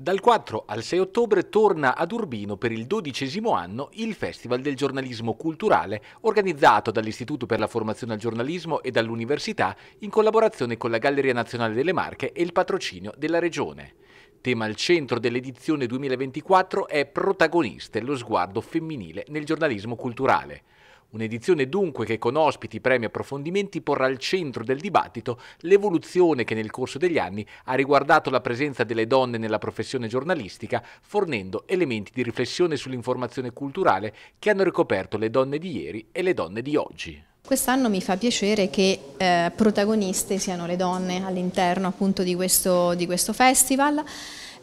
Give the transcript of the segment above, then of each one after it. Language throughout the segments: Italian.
Dal 4 al 6 ottobre torna ad Urbino per il dodicesimo anno il Festival del giornalismo culturale organizzato dall'Istituto per la formazione al giornalismo e dall'Università in collaborazione con la Galleria Nazionale delle Marche e il patrocinio della Regione. Tema al centro dell'edizione 2024 è Protagoniste, lo sguardo femminile nel giornalismo culturale. Un'edizione dunque che con ospiti, premi e approfondimenti porrà al centro del dibattito l'evoluzione che nel corso degli anni ha riguardato la presenza delle donne nella professione giornalistica, fornendo elementi di riflessione sull'informazione culturale che hanno ricoperto le donne di ieri e le donne di oggi. Quest'anno mi fa piacere che eh, protagoniste siano le donne all'interno appunto di questo, di questo festival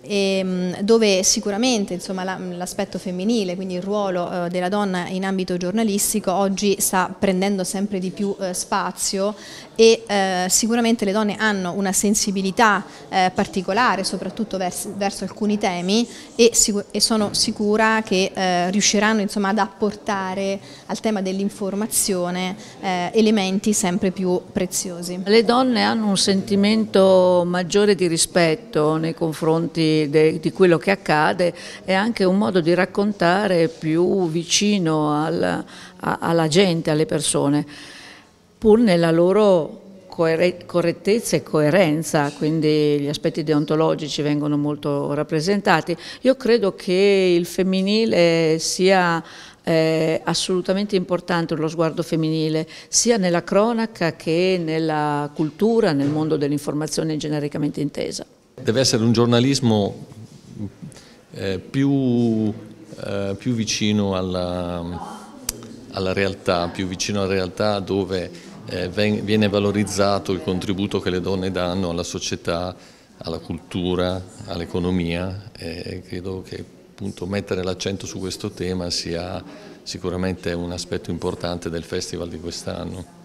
ehm, dove sicuramente l'aspetto la, femminile, quindi il ruolo eh, della donna in ambito giornalistico oggi sta prendendo sempre di più eh, spazio e eh, sicuramente le donne hanno una sensibilità eh, particolare soprattutto vers verso alcuni temi e, e sono sicura che eh, riusciranno insomma, ad apportare al tema dell'informazione eh, elementi sempre più preziosi. Le donne hanno un sentimento maggiore di rispetto nei confronti di, de, di, quello che accade, è anche un modo di raccontare più vicino al, a, alla gente, alle persone, pur nella loro correttezza e coerenza, quindi gli aspetti deontologici vengono molto rappresentati. Io credo che il femminile sia eh, assolutamente importante lo sguardo femminile, sia nella cronaca che nella cultura, nel mondo dell'informazione genericamente intesa. Deve essere un giornalismo eh, più, eh, più, vicino alla, alla, realtà, più vicino alla realtà dove eh, viene valorizzato il contributo che le donne danno alla società, alla cultura, all'economia e credo che appunto, mettere l'accento su questo tema sia sicuramente un aspetto importante del festival di quest'anno.